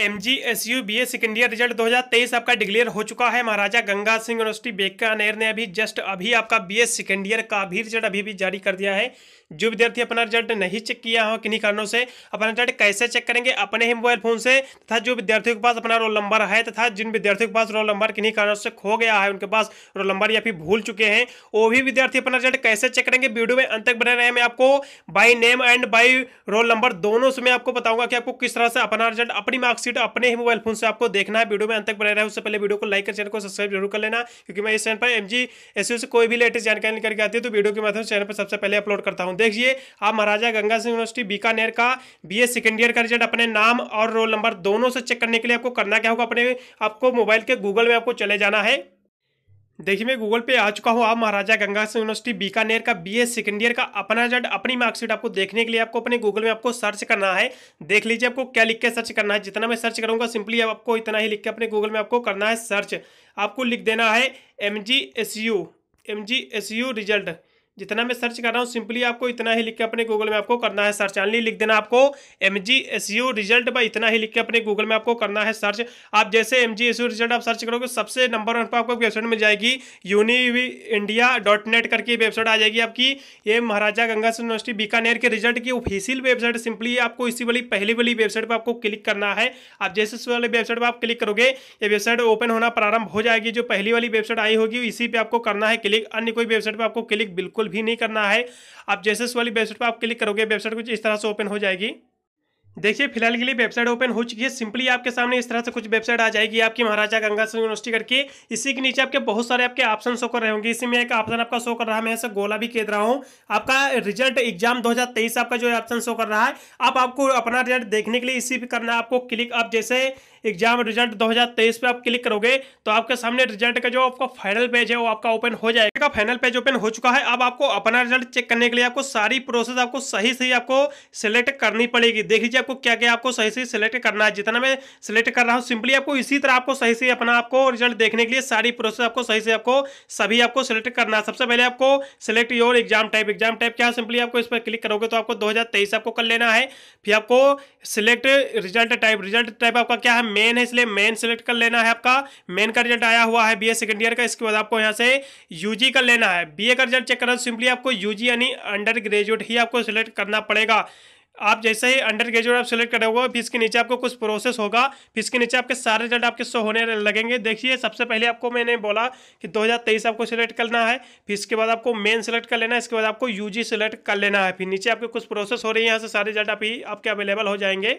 M G S U B A second year result 2023 आपका declared हो चुका है महाराजा गंगा सिंह यूनिवर्सिटी बीकानेर ने अभी जस्ट अभी आपका बी एस सेकेंड ईयर का भी रिजल्ट अभी भी जारी कर दिया है जो विद्यार्थी अपना रिजल्ट नहीं चेक किया हो किन्हीं कारणों से अपना रिजल्ट कैसे चेक करेंगे अपने ही मोबाइल फोन से तथा जो विद्यार्थियों के पास अपना रोल नंबर है तथा जिन विद्यार्थियों के पास रोल नंबर किन्हीं कारणों से खो गया है उनके पास रोल नंबर या फिर भूल चुके हैं वो भी विद्यार्थी अपना रिजल्ट कैसे चेक करेंगे वीडियो में अंत तक बने रहे मैं आपको by name and by roll number दोनों से मैं आपको बताऊंगा कि आपको किस तरह से अपना रिजल्ट अपनी मार्क्स सीट अपने ही मोबाइल फोन से आपको देखना है वीडियो में अंत तक बना रहा है उससे पहले वीडियो को लाइक कर चैनल को सब्सक्राइब जरूर कर लेना क्योंकि मैं इस चैनल पर एम जी से कोई भी लेटेस्ट जानकारी करके आती है तो वीडियो के माध्यम से चैनल पर सबसे पहले अपलोड करता हूँ देखिए आप महाराजा गंगा सिंह यूनिवर्सिटी बीकानेर का बी एस ईयर का रिजल्ट अपने नाम और रोल नंबर दोनों से चेक करने के लिए आपको करना क्या होगा अपने आपको मोबाइल के गूगल में आपको चले जाना है देखिए मैं गूगल पे आ चुका हूँ आप महाराजा गंगा सिंह यूनिवर्सिटी बीकानेर का बीए सेकेंड ईयर का अपना रिजल्ट अपनी मार्कशीट आपको देखने के लिए आपको अपने गूगल में आपको सर्च करना है देख लीजिए आपको क्या लिख के सर्च करना है जितना मैं सर्च करूँगा सिंपली आपको इतना ही लिख के अपने गूगल में आपको करना है सर्च आपको लिख देना है M G S U M G S U result जितना मैं सर्च कर रहा हूँ सिंपली आपको इतना ही लिख के अपने गूगल में आपको करना है सर्च ऑनली लिख देना आपको M G S U result पर इतना ही लिख के अपने गूगल में आपको करना है सर्च आप जैसे M G S U result आप सर्च करोगे सबसे नंबर वन पर आपको वेबसाइट मिल जाएगी यूनिवी इंडिया डॉट नेट करके वेबसाइट आ जाएगी आपकी ये महाराजा गंगा यूनिवर्सिटी बीकानेर के रिजल्ट की ऑफिशियल वेबसाइट सिंपली आपको इसी वाली पहली वाली वेबसाइट पर आपको क्लिक करना है आप जैसे इस वाली वेबसाइट पर आप क्लिक करोगे ये वेबसाइट ओपन होना प्रारंभ हो जाएगी जो पहली वाली वेबसाइट आई होगी इसी पर आपको करना है क्लिक अन्य कोई वेबसाइट पर आपको क्लिक बिल्कुल भी नहीं करना है आप जैसे वाली वेबसाइट पर आप क्लिक करोगे वेबसाइट कुछ इस तरह से ओपन हो जाएगी देखिए फिलहाल के लिए वेबसाइट ओपन हो चुकी है सिंपली आपके सामने इस तरह से कुछ वेबसाइट आ जाएगी आपकी महाराजा गंगा सिंह यूनिवर्सिटी करके इसी के नीचे आपके बहुत सारे आपके ऑप्शन शो कर रहे होंगे इसी में एक ऑप्शन आपका शो कर रहा है मैं ऐसे गोला भी खेद रहा हूँ आपका रिजल्ट एग्जाम 2023 आपका जो ऑप्शन शो कर रहा है आप आपको अपना रिजल्ट देखने के लिए इसी भी करना है आपको क्लिक आप जैसे एग्जाम रिजल्ट 2023 पे आप क्लिक करोगे तो आपके सामने रिजल्ट का जो आपका फाइनल पेज है वो आपका ओपन हो जाएगा फाइनल पेज ओपन हो चुका है अब आपको अपना रिजल्ट चेक करने के लिए आपको सारी प्रोसेस आपको सही सही आपको सिलेक्ट करनी पड़ेगी देख लीजिए लीजिए आपको क्या क्या आपको सही से सिलेक्ट करना है जितना मैं सिलेक्ट कर रहा हूँ सिंपली आपको इसी तरह आपको सही से अपना आपको रिजल्ट देखने के लिए सारी प्रोसेस आपको सही से आपको सभी आपको सिलेक्ट करना है सबसे पहले आपको select your exam type exam type क्या सिंपली आपको इस पर क्लिक करोगे तो आपको दो आपको कर लेना है फिर आपको select result type result type आपका क्या है मेन है इसलिए मेन सिलेक्ट कर लेना है आपका मेन का रिजल्ट आया हुआ है बी सेकंड ईयर का इसके बाद आपको यहाँ से यूजी कर लेना है बी का रिजल्ट चेक करना सिंपली आपको यूजी यानी अंडर ग्रेजुएट ही आपको सिलेक्ट करना पड़ेगा आप जैसे ही अंडर ग्रेजुएट आप सिलेक्ट करोगे फिर इसके नीचे आपको कुछ प्रोसेस होगा फिर इसके नीचे आपके सारे रिजल्ट आपके शो होने लगेंगे देखिए सबसे पहले आपको मैंने बोला कि 2023 आपको सिलेक्ट करना है फिर इसके बाद आपको मेन सिलेक्ट कर लेना है इसके बाद आपको यूजी सिलेक्ट कर लेना है फिर नीचे आपके कुछ प्रोसेस हो रही है यहाँ से सारे रिजल्ट आप ही आपके अवेलेबल हो जाएंगे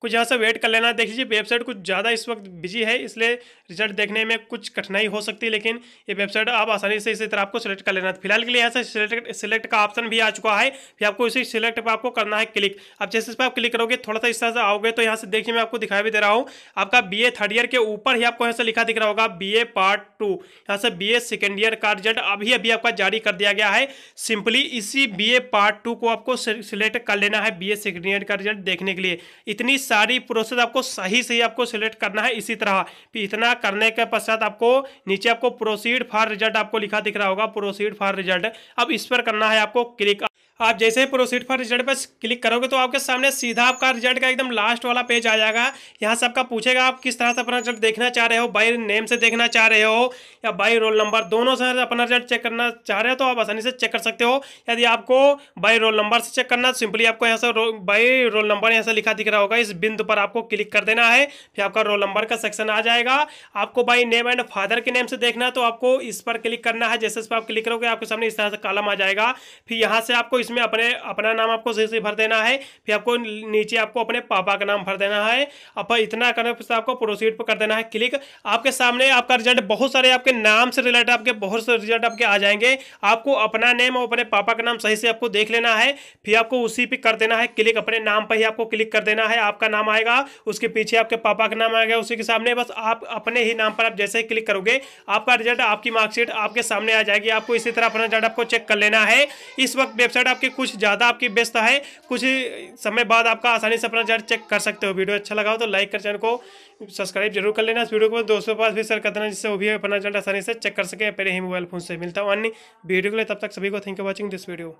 कुछ यहाँ से वेट कर लेना देख लीजिए वेबसाइट कुछ ज़्यादा इस वक्त बिजी है इसलिए रिजल्ट देखने में कुछ कठिनाई हो सकती है लेकिन ये वेबसाइट आप आसानी से इसी तरह आपको सिलेक्ट कर लेना फिलहाल के लिए यहाँ से सिलेक्ट सिलेक्ट का ऑप्शन भी आ चुका है फिर आपको इसी सिलेक्ट पर आपको करना है क्लिक अब जैसे इस पर आप क्लिक करोगे थोड़ा सा इस तरह से आओगे तो यहाँ से देखिए मैं आपको दिखाई भी दे रहा हूँ आपका बी थर्ड ईयर के ऊपर ही आपको यहाँ से लिखा दिख रहा होगा बी पार्ट टू यहाँ से बी सेकेंड ईयर का रिजल्ट अभी अभी आपका जारी कर दिया गया है सिंपली इसी बी पार्ट टू को आपको सिलेक्ट कर लेना है बी सेकेंड ईयर का रिजल्ट देखने के लिए इतनी सारी प्रोसेस आपको सही सही आपको सिलेक्ट करना है इसी तरह इतना करने के पश्चात आपको नीचे आपको प्रोसीड फॉर रिजल्ट आपको लिखा दिख रहा होगा प्रोसीड फॉर रिजल्ट अब इस पर करना है आपको क्लिक आप जैसे ही प्रोसीड फॉर रिजल्ट पर क्लिक करोगे तो आपके सामने सीधा आपका रिजल्ट का एकदम लास्ट वाला पेज आ जाएगा यहाँ से आपका पूछेगा आप किस तरह से अपना रिजल्ट देखना चाह रहे हो बाई नेम से देखना चाह रहे हो या बाई रोल नंबर दोनों से अपना रिजल्ट चेक करना चाह रहे हो तो आप आसानी से चेक कर सकते हो यदि आपको बाई रोल नंबर से चेक करना सिंपली आपको यहाँ से बाई रोल नंबर यहाँ से लिखा दिख रहा होगा इस बिंदु पर आपको क्लिक कर देना है फिर आपका रोल नंबर का सेक्शन आ जाएगा आपको बाई नेम एंड फादर के नेम से देखना है तो आपको इस पर क्लिक करना है जैसे इस पर आप क्लिक करोगे आपके सामने इस तरह से कालम आ जाएगा फिर यहाँ से आपको इसमें अपने अपना नाम आपको सही से भर देना है फिर आपको नीचे आपको अपने पापा का नाम भर देना है आप इतना करने पर आपको प्रोसीड पर कर देना है क्लिक आपके सामने आपका रिजल्ट बहुत सारे आपके नाम से रिलेटेड आपके बहुत सारे रिजल्ट आपके आ जाएंगे आपको अपना नेम और अपने पापा का नाम सही से आपको देख लेना है फिर आपको उसी पर कर देना है क्लिक अपने नाम पर ही आपको क्लिक कर देना है आपका नाम आएगा उसके पीछे आपके पापा का नाम आएगा उसी के सामने बस आप अपने ही नाम पर आप जैसे ही क्लिक करोगे आपका रिजल्ट आपकी मार्कशीट आपके सामने आ जाएगी आपको इसी तरह अपना रिजल्ट आपको चेक कर लेना है इस वक्त वेबसाइट आपके कुछ ज़्यादा आपकी व्यस्त है कुछ समय बाद आपका आसानी से अपना चार्ट चेक कर सकते हो वीडियो अच्छा लगा हो तो लाइक कर चैनल को सब्सक्राइब जरूर कर लेना इस वीडियो को दोस्तों के पास भी शेयर कर देना जिससे वो भी अपना चार्ट आसानी से चेक कर सके पहले ही मोबाइल फोन से मिलता हूँ अन्य वीडियो के लिए तब तक सभी को thank you watching this video